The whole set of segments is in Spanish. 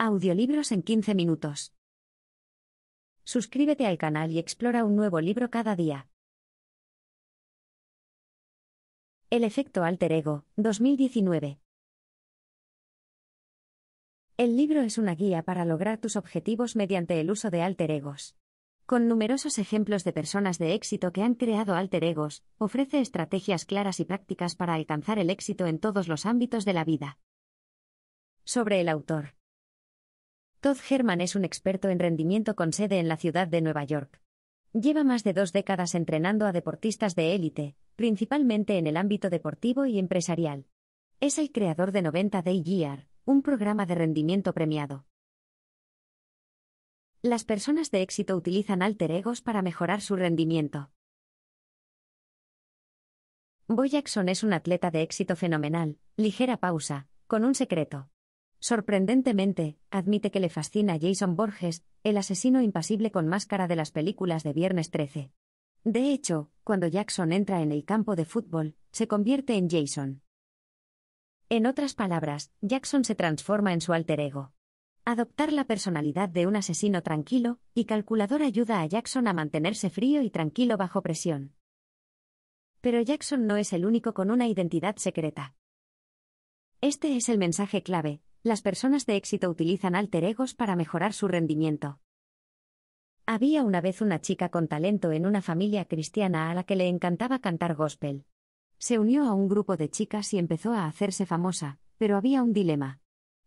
Audiolibros en 15 minutos. Suscríbete al canal y explora un nuevo libro cada día. El efecto alter ego, 2019. El libro es una guía para lograr tus objetivos mediante el uso de alter egos. Con numerosos ejemplos de personas de éxito que han creado alter egos, ofrece estrategias claras y prácticas para alcanzar el éxito en todos los ámbitos de la vida. Sobre el autor. Todd Herman es un experto en rendimiento con sede en la ciudad de Nueva York. Lleva más de dos décadas entrenando a deportistas de élite, principalmente en el ámbito deportivo y empresarial. Es el creador de 90 Day Gear, un programa de rendimiento premiado. Las personas de éxito utilizan alter egos para mejorar su rendimiento. Boy es un atleta de éxito fenomenal, ligera pausa, con un secreto. Sorprendentemente, admite que le fascina Jason Borges, el asesino impasible con máscara de las películas de Viernes 13. De hecho, cuando Jackson entra en el campo de fútbol, se convierte en Jason. En otras palabras, Jackson se transforma en su alter ego. Adoptar la personalidad de un asesino tranquilo y calculador ayuda a Jackson a mantenerse frío y tranquilo bajo presión. Pero Jackson no es el único con una identidad secreta. Este es el mensaje clave, las personas de éxito utilizan alter egos para mejorar su rendimiento. Había una vez una chica con talento en una familia cristiana a la que le encantaba cantar gospel. Se unió a un grupo de chicas y empezó a hacerse famosa, pero había un dilema.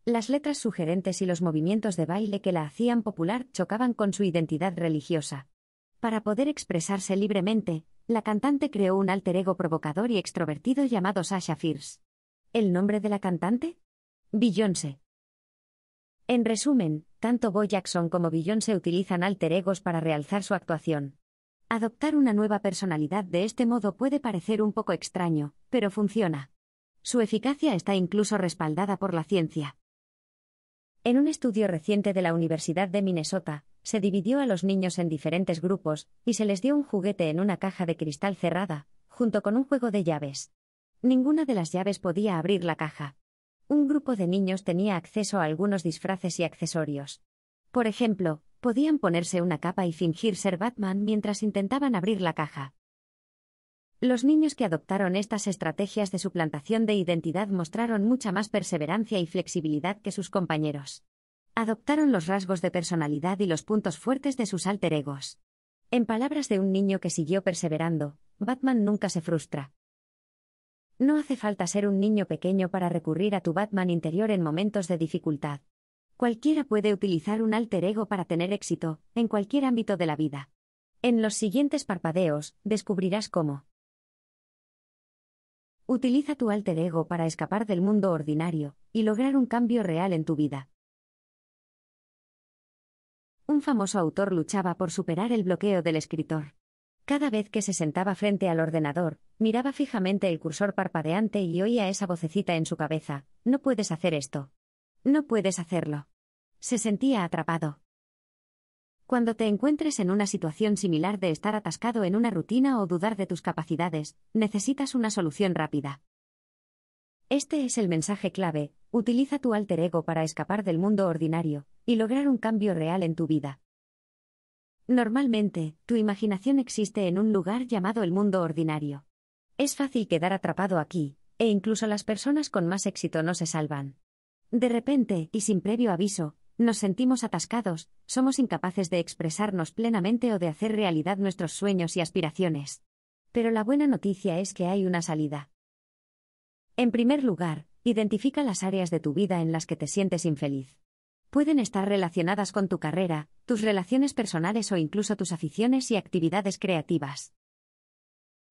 Las letras sugerentes y los movimientos de baile que la hacían popular chocaban con su identidad religiosa. Para poder expresarse libremente, la cantante creó un alter ego provocador y extrovertido llamado Sasha Fierce. ¿El nombre de la cantante? Beyoncé. En resumen, tanto Bo Jackson como Beyoncé utilizan alter egos para realzar su actuación. Adoptar una nueva personalidad de este modo puede parecer un poco extraño, pero funciona. Su eficacia está incluso respaldada por la ciencia. En un estudio reciente de la Universidad de Minnesota, se dividió a los niños en diferentes grupos y se les dio un juguete en una caja de cristal cerrada, junto con un juego de llaves. Ninguna de las llaves podía abrir la caja un grupo de niños tenía acceso a algunos disfraces y accesorios. Por ejemplo, podían ponerse una capa y fingir ser Batman mientras intentaban abrir la caja. Los niños que adoptaron estas estrategias de suplantación de identidad mostraron mucha más perseverancia y flexibilidad que sus compañeros. Adoptaron los rasgos de personalidad y los puntos fuertes de sus alter egos. En palabras de un niño que siguió perseverando, Batman nunca se frustra. No hace falta ser un niño pequeño para recurrir a tu Batman interior en momentos de dificultad. Cualquiera puede utilizar un alter ego para tener éxito, en cualquier ámbito de la vida. En los siguientes parpadeos, descubrirás cómo. Utiliza tu alter ego para escapar del mundo ordinario, y lograr un cambio real en tu vida. Un famoso autor luchaba por superar el bloqueo del escritor. Cada vez que se sentaba frente al ordenador, miraba fijamente el cursor parpadeante y oía esa vocecita en su cabeza, no puedes hacer esto. No puedes hacerlo. Se sentía atrapado. Cuando te encuentres en una situación similar de estar atascado en una rutina o dudar de tus capacidades, necesitas una solución rápida. Este es el mensaje clave, utiliza tu alter ego para escapar del mundo ordinario, y lograr un cambio real en tu vida. Normalmente, tu imaginación existe en un lugar llamado el mundo ordinario. Es fácil quedar atrapado aquí, e incluso las personas con más éxito no se salvan. De repente, y sin previo aviso, nos sentimos atascados, somos incapaces de expresarnos plenamente o de hacer realidad nuestros sueños y aspiraciones. Pero la buena noticia es que hay una salida. En primer lugar, identifica las áreas de tu vida en las que te sientes infeliz. Pueden estar relacionadas con tu carrera, tus relaciones personales o incluso tus aficiones y actividades creativas.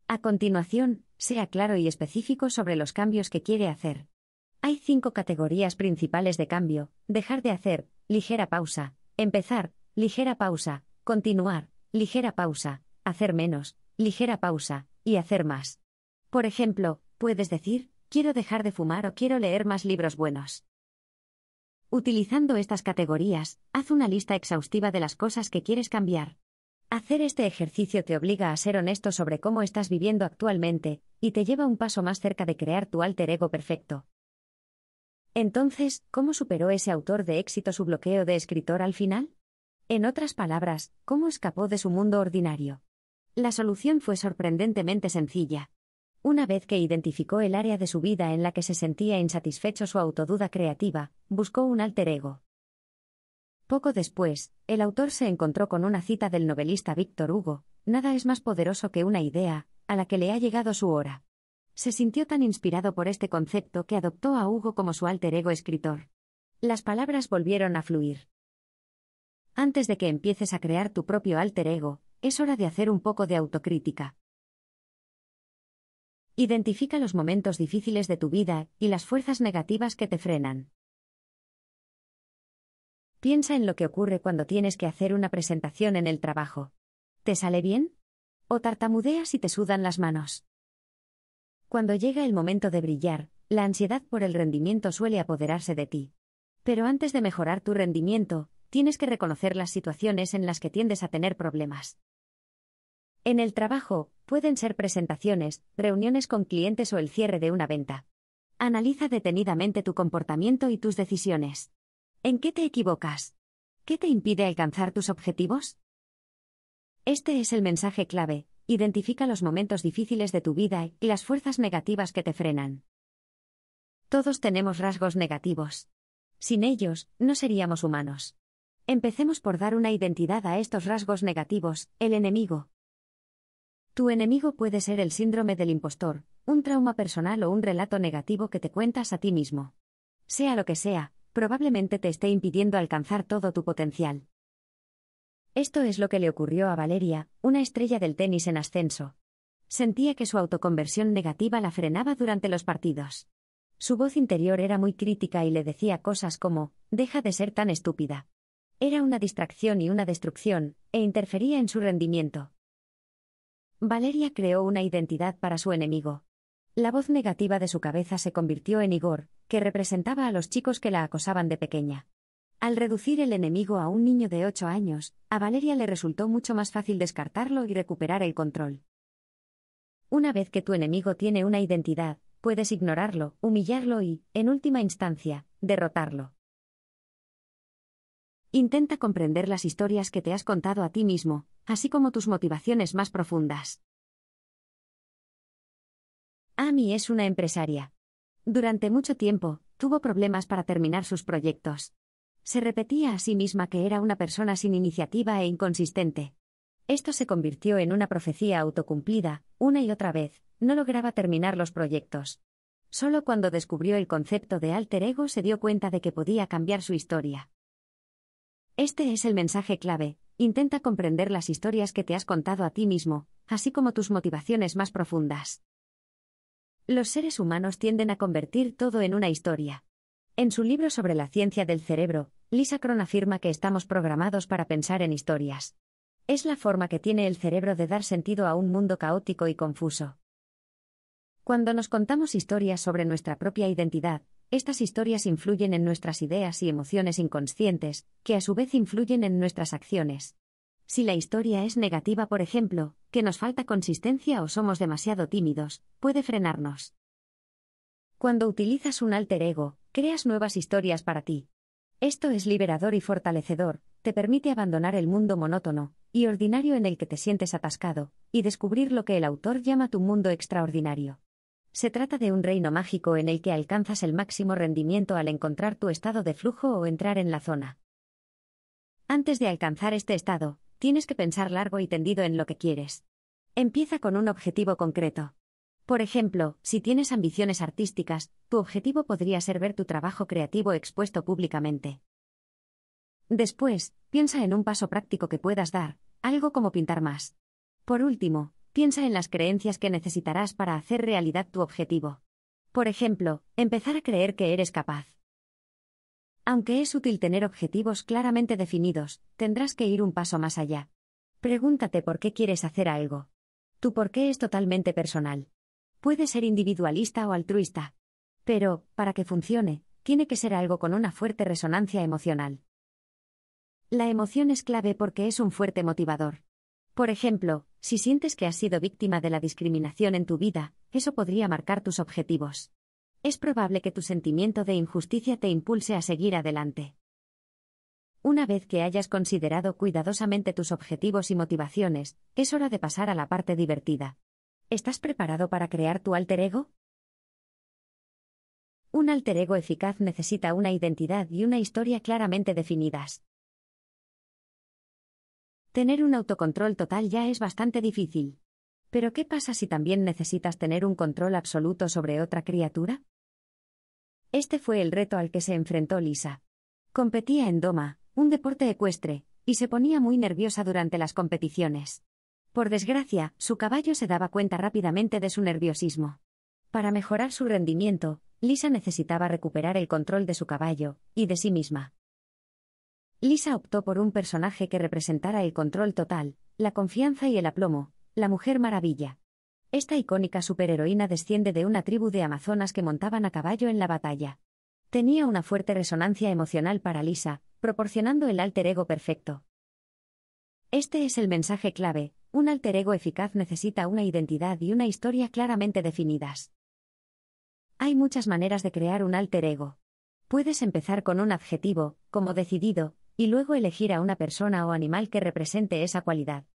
A continuación, sea claro y específico sobre los cambios que quiere hacer. Hay cinco categorías principales de cambio, dejar de hacer, ligera pausa, empezar, ligera pausa, continuar, ligera pausa, hacer menos, ligera pausa, y hacer más. Por ejemplo, puedes decir, quiero dejar de fumar o quiero leer más libros buenos. Utilizando estas categorías, haz una lista exhaustiva de las cosas que quieres cambiar. Hacer este ejercicio te obliga a ser honesto sobre cómo estás viviendo actualmente, y te lleva un paso más cerca de crear tu alter ego perfecto. Entonces, ¿cómo superó ese autor de éxito su bloqueo de escritor al final? En otras palabras, ¿cómo escapó de su mundo ordinario? La solución fue sorprendentemente sencilla. Una vez que identificó el área de su vida en la que se sentía insatisfecho su autoduda creativa, buscó un alter ego. Poco después, el autor se encontró con una cita del novelista Víctor Hugo, Nada es más poderoso que una idea, a la que le ha llegado su hora. Se sintió tan inspirado por este concepto que adoptó a Hugo como su alter ego escritor. Las palabras volvieron a fluir. Antes de que empieces a crear tu propio alter ego, es hora de hacer un poco de autocrítica. Identifica los momentos difíciles de tu vida y las fuerzas negativas que te frenan. Piensa en lo que ocurre cuando tienes que hacer una presentación en el trabajo. ¿Te sale bien? ¿O tartamudeas y te sudan las manos? Cuando llega el momento de brillar, la ansiedad por el rendimiento suele apoderarse de ti. Pero antes de mejorar tu rendimiento, tienes que reconocer las situaciones en las que tiendes a tener problemas. En el trabajo, pueden ser presentaciones, reuniones con clientes o el cierre de una venta. Analiza detenidamente tu comportamiento y tus decisiones. ¿En qué te equivocas? ¿Qué te impide alcanzar tus objetivos? Este es el mensaje clave. Identifica los momentos difíciles de tu vida y las fuerzas negativas que te frenan. Todos tenemos rasgos negativos. Sin ellos, no seríamos humanos. Empecemos por dar una identidad a estos rasgos negativos, el enemigo. Tu enemigo puede ser el síndrome del impostor, un trauma personal o un relato negativo que te cuentas a ti mismo. Sea lo que sea, probablemente te esté impidiendo alcanzar todo tu potencial. Esto es lo que le ocurrió a Valeria, una estrella del tenis en ascenso. Sentía que su autoconversión negativa la frenaba durante los partidos. Su voz interior era muy crítica y le decía cosas como, deja de ser tan estúpida. Era una distracción y una destrucción, e interfería en su rendimiento. Valeria creó una identidad para su enemigo. La voz negativa de su cabeza se convirtió en Igor, que representaba a los chicos que la acosaban de pequeña. Al reducir el enemigo a un niño de 8 años, a Valeria le resultó mucho más fácil descartarlo y recuperar el control. Una vez que tu enemigo tiene una identidad, puedes ignorarlo, humillarlo y, en última instancia, derrotarlo. Intenta comprender las historias que te has contado a ti mismo, así como tus motivaciones más profundas. Amy es una empresaria. Durante mucho tiempo, tuvo problemas para terminar sus proyectos. Se repetía a sí misma que era una persona sin iniciativa e inconsistente. Esto se convirtió en una profecía autocumplida, una y otra vez, no lograba terminar los proyectos. Solo cuando descubrió el concepto de alter ego se dio cuenta de que podía cambiar su historia. Este es el mensaje clave, intenta comprender las historias que te has contado a ti mismo, así como tus motivaciones más profundas. Los seres humanos tienden a convertir todo en una historia. En su libro sobre la ciencia del cerebro, Lisa Cron afirma que estamos programados para pensar en historias. Es la forma que tiene el cerebro de dar sentido a un mundo caótico y confuso. Cuando nos contamos historias sobre nuestra propia identidad, estas historias influyen en nuestras ideas y emociones inconscientes, que a su vez influyen en nuestras acciones. Si la historia es negativa, por ejemplo, que nos falta consistencia o somos demasiado tímidos, puede frenarnos. Cuando utilizas un alter ego, creas nuevas historias para ti. Esto es liberador y fortalecedor, te permite abandonar el mundo monótono y ordinario en el que te sientes atascado, y descubrir lo que el autor llama tu mundo extraordinario. Se trata de un reino mágico en el que alcanzas el máximo rendimiento al encontrar tu estado de flujo o entrar en la zona. Antes de alcanzar este estado, tienes que pensar largo y tendido en lo que quieres. Empieza con un objetivo concreto. Por ejemplo, si tienes ambiciones artísticas, tu objetivo podría ser ver tu trabajo creativo expuesto públicamente. Después, piensa en un paso práctico que puedas dar, algo como pintar más. Por último, piensa en las creencias que necesitarás para hacer realidad tu objetivo. Por ejemplo, empezar a creer que eres capaz. Aunque es útil tener objetivos claramente definidos, tendrás que ir un paso más allá. Pregúntate por qué quieres hacer algo. Tu por qué es totalmente personal. Puede ser individualista o altruista. Pero, para que funcione, tiene que ser algo con una fuerte resonancia emocional. La emoción es clave porque es un fuerte motivador. Por ejemplo, si sientes que has sido víctima de la discriminación en tu vida, eso podría marcar tus objetivos. Es probable que tu sentimiento de injusticia te impulse a seguir adelante. Una vez que hayas considerado cuidadosamente tus objetivos y motivaciones, es hora de pasar a la parte divertida. ¿Estás preparado para crear tu alter ego? Un alter ego eficaz necesita una identidad y una historia claramente definidas. Tener un autocontrol total ya es bastante difícil. Pero ¿qué pasa si también necesitas tener un control absoluto sobre otra criatura? Este fue el reto al que se enfrentó Lisa. Competía en Doma, un deporte ecuestre, y se ponía muy nerviosa durante las competiciones. Por desgracia, su caballo se daba cuenta rápidamente de su nerviosismo. Para mejorar su rendimiento, Lisa necesitaba recuperar el control de su caballo, y de sí misma. Lisa optó por un personaje que representara el control total, la confianza y el aplomo, la Mujer Maravilla. Esta icónica superheroína desciende de una tribu de amazonas que montaban a caballo en la batalla. Tenía una fuerte resonancia emocional para Lisa, proporcionando el alter ego perfecto. Este es el mensaje clave, un alter ego eficaz necesita una identidad y una historia claramente definidas. Hay muchas maneras de crear un alter ego. Puedes empezar con un adjetivo, como decidido, y luego elegir a una persona o animal que represente esa cualidad.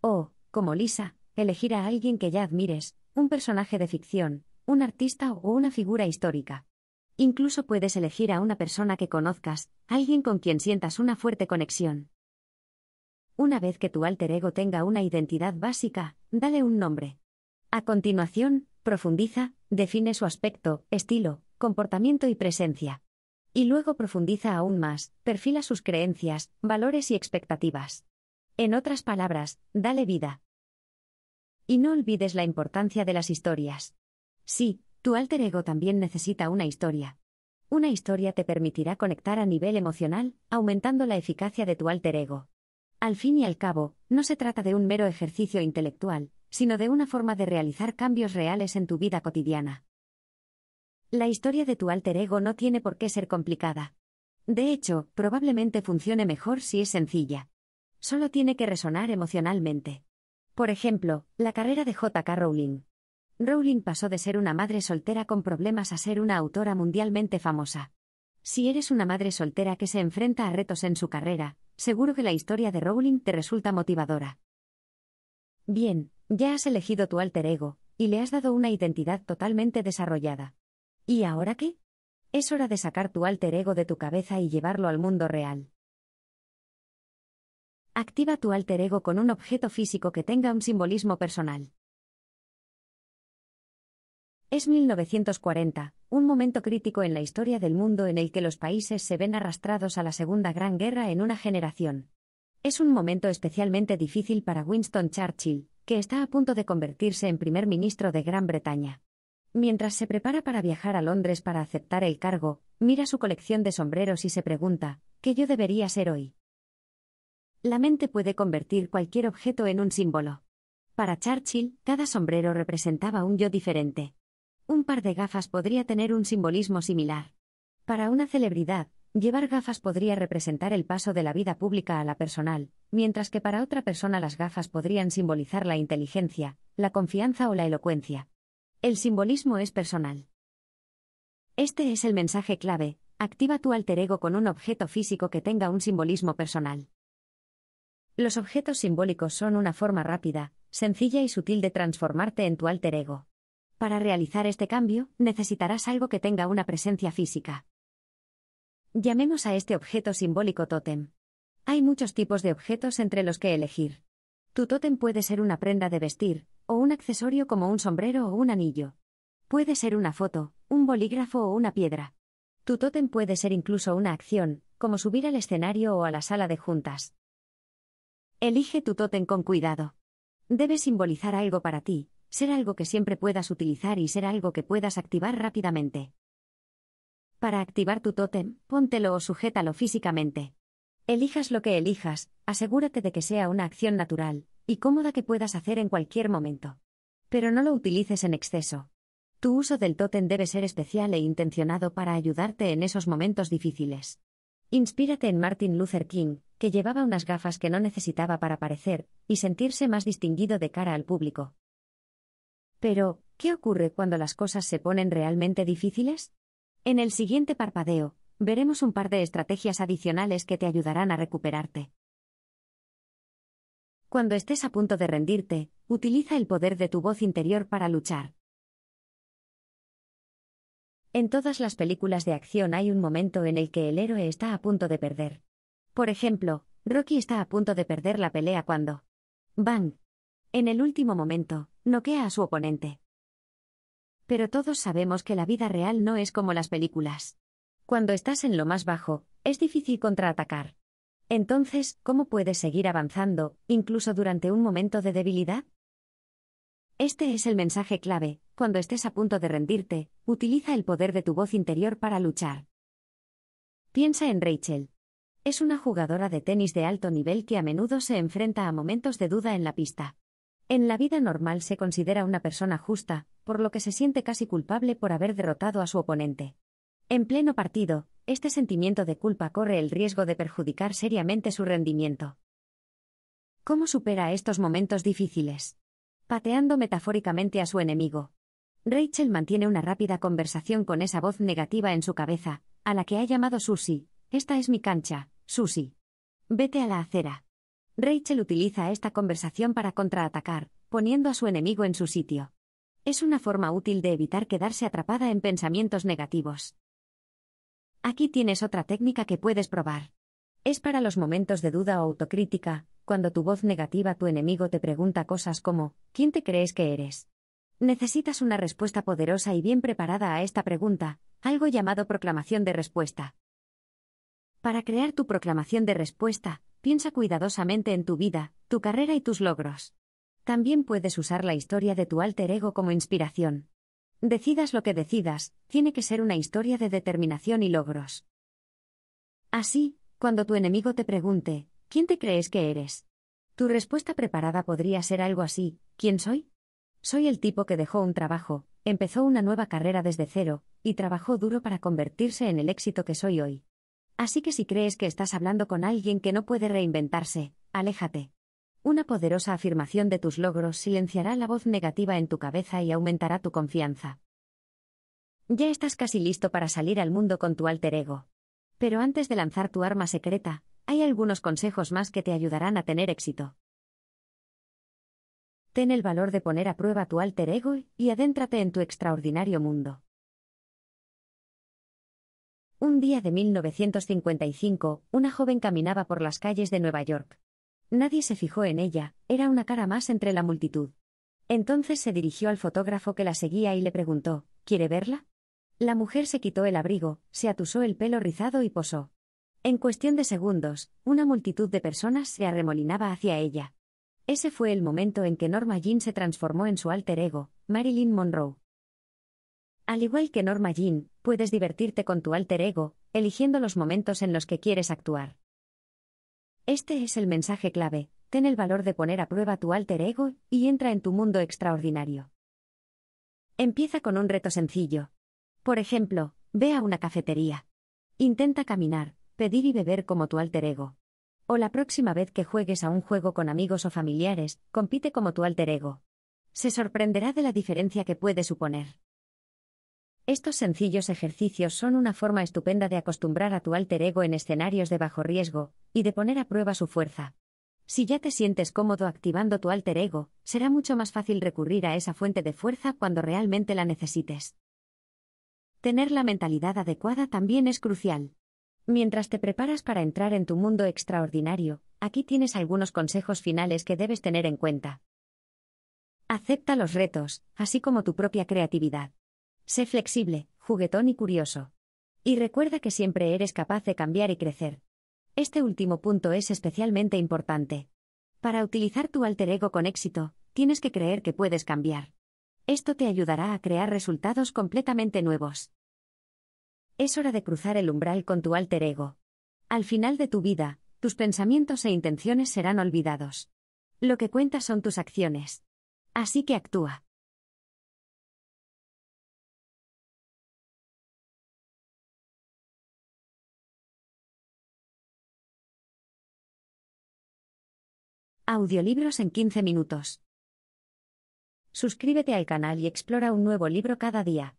O, como Lisa, elegir a alguien que ya admires, un personaje de ficción, un artista o una figura histórica. Incluso puedes elegir a una persona que conozcas, alguien con quien sientas una fuerte conexión. Una vez que tu alter ego tenga una identidad básica, dale un nombre. A continuación, profundiza, define su aspecto, estilo, comportamiento y presencia y luego profundiza aún más, perfila sus creencias, valores y expectativas. En otras palabras, dale vida. Y no olvides la importancia de las historias. Sí, tu alter ego también necesita una historia. Una historia te permitirá conectar a nivel emocional, aumentando la eficacia de tu alter ego. Al fin y al cabo, no se trata de un mero ejercicio intelectual, sino de una forma de realizar cambios reales en tu vida cotidiana. La historia de tu alter ego no tiene por qué ser complicada. De hecho, probablemente funcione mejor si es sencilla. Solo tiene que resonar emocionalmente. Por ejemplo, la carrera de J.K. Rowling. Rowling pasó de ser una madre soltera con problemas a ser una autora mundialmente famosa. Si eres una madre soltera que se enfrenta a retos en su carrera, seguro que la historia de Rowling te resulta motivadora. Bien, ya has elegido tu alter ego, y le has dado una identidad totalmente desarrollada. ¿Y ahora qué? Es hora de sacar tu alter ego de tu cabeza y llevarlo al mundo real. Activa tu alter ego con un objeto físico que tenga un simbolismo personal. Es 1940, un momento crítico en la historia del mundo en el que los países se ven arrastrados a la Segunda Gran Guerra en una generación. Es un momento especialmente difícil para Winston Churchill, que está a punto de convertirse en primer ministro de Gran Bretaña. Mientras se prepara para viajar a Londres para aceptar el cargo, mira su colección de sombreros y se pregunta, ¿qué yo debería ser hoy? La mente puede convertir cualquier objeto en un símbolo. Para Churchill, cada sombrero representaba un yo diferente. Un par de gafas podría tener un simbolismo similar. Para una celebridad, llevar gafas podría representar el paso de la vida pública a la personal, mientras que para otra persona las gafas podrían simbolizar la inteligencia, la confianza o la elocuencia. El simbolismo es personal. Este es el mensaje clave, activa tu alter ego con un objeto físico que tenga un simbolismo personal. Los objetos simbólicos son una forma rápida, sencilla y sutil de transformarte en tu alter ego. Para realizar este cambio, necesitarás algo que tenga una presencia física. Llamemos a este objeto simbólico tótem. Hay muchos tipos de objetos entre los que elegir. Tu tótem puede ser una prenda de vestir, un accesorio como un sombrero o un anillo. Puede ser una foto, un bolígrafo o una piedra. Tu tótem puede ser incluso una acción, como subir al escenario o a la sala de juntas. Elige tu tótem con cuidado. Debe simbolizar algo para ti, ser algo que siempre puedas utilizar y ser algo que puedas activar rápidamente. Para activar tu tótem, póntelo o sujétalo físicamente. Elijas lo que elijas, asegúrate de que sea una acción natural, y cómoda que puedas hacer en cualquier momento. Pero no lo utilices en exceso. Tu uso del tótem debe ser especial e intencionado para ayudarte en esos momentos difíciles. Inspírate en Martin Luther King, que llevaba unas gafas que no necesitaba para parecer y sentirse más distinguido de cara al público. Pero, ¿qué ocurre cuando las cosas se ponen realmente difíciles? En el siguiente parpadeo, veremos un par de estrategias adicionales que te ayudarán a recuperarte. Cuando estés a punto de rendirte, utiliza el poder de tu voz interior para luchar. En todas las películas de acción hay un momento en el que el héroe está a punto de perder. Por ejemplo, Rocky está a punto de perder la pelea cuando Bang. En el último momento, noquea a su oponente. Pero todos sabemos que la vida real no es como las películas. Cuando estás en lo más bajo, es difícil contraatacar. Entonces, ¿cómo puedes seguir avanzando, incluso durante un momento de debilidad? Este es el mensaje clave, cuando estés a punto de rendirte, utiliza el poder de tu voz interior para luchar. Piensa en Rachel. Es una jugadora de tenis de alto nivel que a menudo se enfrenta a momentos de duda en la pista. En la vida normal se considera una persona justa, por lo que se siente casi culpable por haber derrotado a su oponente. En pleno partido, este sentimiento de culpa corre el riesgo de perjudicar seriamente su rendimiento. ¿Cómo supera estos momentos difíciles? Pateando metafóricamente a su enemigo. Rachel mantiene una rápida conversación con esa voz negativa en su cabeza, a la que ha llamado Susie. Esta es mi cancha, Susie. Vete a la acera. Rachel utiliza esta conversación para contraatacar, poniendo a su enemigo en su sitio. Es una forma útil de evitar quedarse atrapada en pensamientos negativos. Aquí tienes otra técnica que puedes probar. Es para los momentos de duda o autocrítica, cuando tu voz negativa tu enemigo te pregunta cosas como, ¿quién te crees que eres? Necesitas una respuesta poderosa y bien preparada a esta pregunta, algo llamado proclamación de respuesta. Para crear tu proclamación de respuesta, piensa cuidadosamente en tu vida, tu carrera y tus logros. También puedes usar la historia de tu alter ego como inspiración. Decidas lo que decidas, tiene que ser una historia de determinación y logros. Así, cuando tu enemigo te pregunte, ¿quién te crees que eres? Tu respuesta preparada podría ser algo así, ¿quién soy? Soy el tipo que dejó un trabajo, empezó una nueva carrera desde cero, y trabajó duro para convertirse en el éxito que soy hoy. Así que si crees que estás hablando con alguien que no puede reinventarse, aléjate. Una poderosa afirmación de tus logros silenciará la voz negativa en tu cabeza y aumentará tu confianza. Ya estás casi listo para salir al mundo con tu alter ego. Pero antes de lanzar tu arma secreta, hay algunos consejos más que te ayudarán a tener éxito. Ten el valor de poner a prueba tu alter ego y adéntrate en tu extraordinario mundo. Un día de 1955, una joven caminaba por las calles de Nueva York. Nadie se fijó en ella, era una cara más entre la multitud. Entonces se dirigió al fotógrafo que la seguía y le preguntó, ¿quiere verla? La mujer se quitó el abrigo, se atusó el pelo rizado y posó. En cuestión de segundos, una multitud de personas se arremolinaba hacia ella. Ese fue el momento en que Norma Jean se transformó en su alter ego, Marilyn Monroe. Al igual que Norma Jean, puedes divertirte con tu alter ego, eligiendo los momentos en los que quieres actuar. Este es el mensaje clave, ten el valor de poner a prueba tu alter ego y entra en tu mundo extraordinario. Empieza con un reto sencillo. Por ejemplo, ve a una cafetería. Intenta caminar, pedir y beber como tu alter ego. O la próxima vez que juegues a un juego con amigos o familiares, compite como tu alter ego. Se sorprenderá de la diferencia que puede suponer. Estos sencillos ejercicios son una forma estupenda de acostumbrar a tu alter ego en escenarios de bajo riesgo, y de poner a prueba su fuerza. Si ya te sientes cómodo activando tu alter ego, será mucho más fácil recurrir a esa fuente de fuerza cuando realmente la necesites. Tener la mentalidad adecuada también es crucial. Mientras te preparas para entrar en tu mundo extraordinario, aquí tienes algunos consejos finales que debes tener en cuenta. Acepta los retos, así como tu propia creatividad. Sé flexible, juguetón y curioso. Y recuerda que siempre eres capaz de cambiar y crecer. Este último punto es especialmente importante. Para utilizar tu alter ego con éxito, tienes que creer que puedes cambiar. Esto te ayudará a crear resultados completamente nuevos. Es hora de cruzar el umbral con tu alter ego. Al final de tu vida, tus pensamientos e intenciones serán olvidados. Lo que cuenta son tus acciones. Así que actúa. Audiolibros en 15 minutos. Suscríbete al canal y explora un nuevo libro cada día.